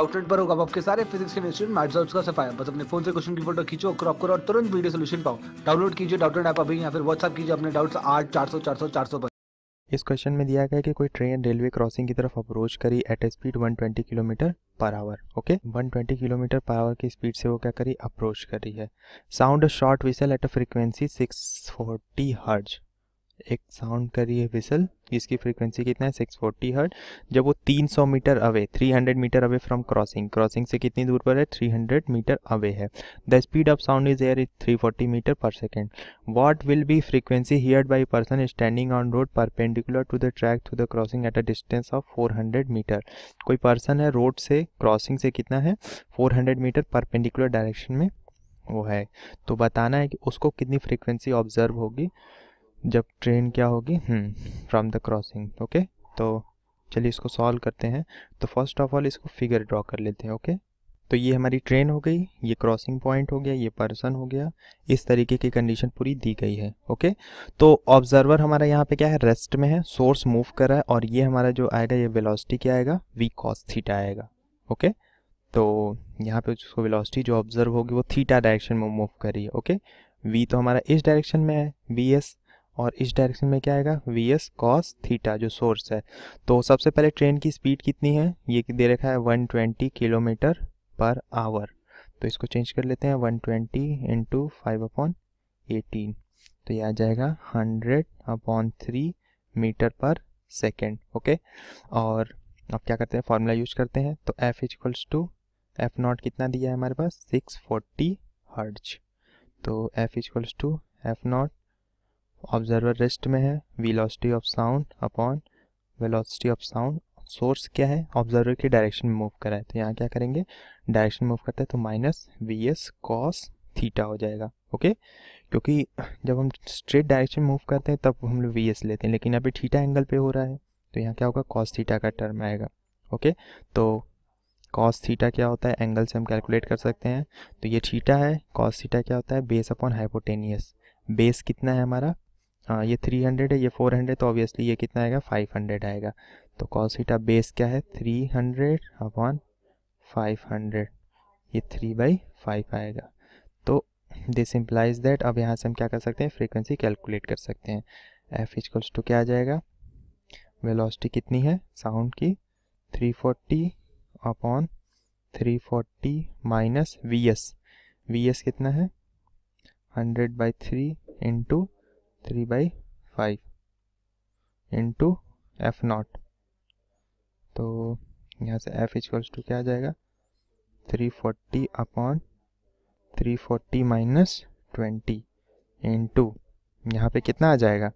outlet पर होगा आपके सारे फिजिक्स केमिस्ट्री मैथ्स और उसका सफाया बस अपने फोन से क्वेश्चन की फोटो खींचो क्रॉप करो और तुरंत वीडियो सोल्यूशन पाओ डाउनलोड कीजिए डाउटलेट ऐप अभी या फिर व्हाट्सअप कीजिए अपने डाउट्स आठ चार सौ चार सौ इस क्वेश्चन में दिया गया कि कोई ट्रेन रेलवे क्रॉसिंग की तरफ अप्रोच करी at a speed 120 kilometre per hour okay 120 kilometre per hour की स्पीड से वो क्या करी अप्रोच करी है sound short whistle at a frequency 640 hertz एक साउंड करिए विसल जिसकी फ्रीक्वेंसी कितना है 640 फोर्टी हर्ट जब वो 300 metre away 300 metre away from crossing crossing से कितनी दूर पर है 300 मीटर अवे है the speed of sound is air is 340 metre per second what will be frequency hear by person standing on road perpendicular to the track through the crossing at a distance of hundred metre कोई person है road से crossing से कितना है hundred metre perpendicular direction में वो है तो बताना है कि उसको कितनी फ्रीक्वेंसी ऑब्जर्व होगी जब ट्रेन क्या होगी फ्रॉम द क्रॉसिंग ओके तो चलिए इसको सॉल्व करते हैं तो फर्स्ट ऑफ ऑल इसको फिगर ड्रॉ कर लेते हैं ओके तो ये हमारी ट्रेन हो गई ये क्रॉसिंग पॉइंट हो गया ये पर्सन हो गया इस तरीके की कंडीशन पूरी दी गई है ओके तो ऑब्जर्वर हमारा यहाँ पे क्या है रेस्ट में है सोर्स मूव कर रहा है और ये हमारा जो आएगा ये वेलोसिटी क्या आएगा वी कॉस थीटा आएगा ओके तो यहाँ पे उसको वेलोसिटी जो ऑब्जर्व होगी वो थीटा डायरेक्शन में मूव कर रही है ओके वी तो हमारा इस डायरेक्शन में है वी एस और इस डायरेक्शन में क्या आएगा वी एस कॉस थीटा जो सोर्स है तो सबसे पहले ट्रेन की स्पीड कितनी है ये दे रखा है 120 किलोमीटर पर आवर तो इसको चेंज कर लेते हैं 120 twenty into five upon eighteen तो ये आ जाएगा 100 upon three metre per second okay और अब क्या करते हैं फॉर्मूला यूज करते हैं तो F equals to F naught कितना दिया है हमारे पास सिक्स फोर्टी हर्ज तो F equals to F naught observer rest में है velocity of sound upon velocity of sound source क्या है ऑब्जर्वर की डायरेक्शन में मूव करा है तो यहाँ क्या करेंगे डायरेक्शन मूव करते हैं तो minus V S cos theta हो जाएगा ओके क्योंकि जब हम स्ट्रेट डायरेक्शन मूव करते हैं तब हम लोग वी एस लेते हैं लेकिन अभी थीटा एंगल पे हो रहा है तो यहाँ क्या होगा कॉस थीटा का टर्म आएगा ओके तो कॉस थीटा क्या होता है एंगल से हम कैलकुलेट कर सकते हैं तो ये थीटा है कॉस थीटा क्या होता है बेस अपॉन हाइपोटेनियस बेस कितना है हमारा हाँ ये थ्री हंड्रेड है ये फोर हंड्रेड तो ऑब्वियसली ये कितना आएगा फाइव हंड्रेड आएगा तो कॉल सीटा बेस क्या है three hundred upon five hundred ये थ्री बाई फाइव आएगा तो दिस इम्प्लाइज दैट अब यहाँ से हम क्या कर सकते हैं फ्रीक्वेंसी कैलकुलेट कर सकते हैं एफ इजकल्स टू क्या आ जाएगा वेलोसिटी कितनी है साउंड की three forty upon three forty minus V S V S कितना है hundred by three into three by five into F naught तो यहाँ से एफ इक्वल्स टू क्या आ जाएगा three forty upon three forty minus twenty into यहाँ पे कितना आ जाएगा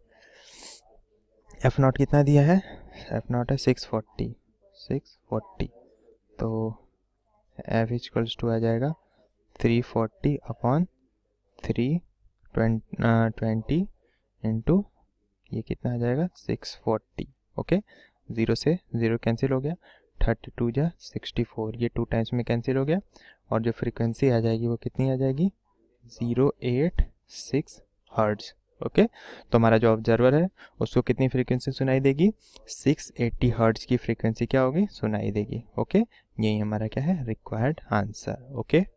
एफ नॉट कितना दिया है एफ नॉट है सिक्स फोर्टी सिक्स फोर्टी तो एफ इक्वल्स टू आ जाएगा three forty upon three twenty into ये कितना आ जाएगा सिक्स फोर्टी ओके ज़ीरो से ज़ीरो कैंसिल हो गया थर्टी टू या सिक्सटी फोर ये टू टाइम्स में कैंसिल हो गया और जो फ्रीक्वेंसी आ जाएगी वो कितनी आ जाएगी zero eight six hertz okay तो हमारा जो ऑब्जर्वर है उसको कितनी फ्रीक्वेंसी सुनाई देगी 680 हर्ट्स की फ्रीक्वेंसी क्या होगी सुनाई देगी ओके यही हमारा क्या है रिक्वायर्ड आंसर ओके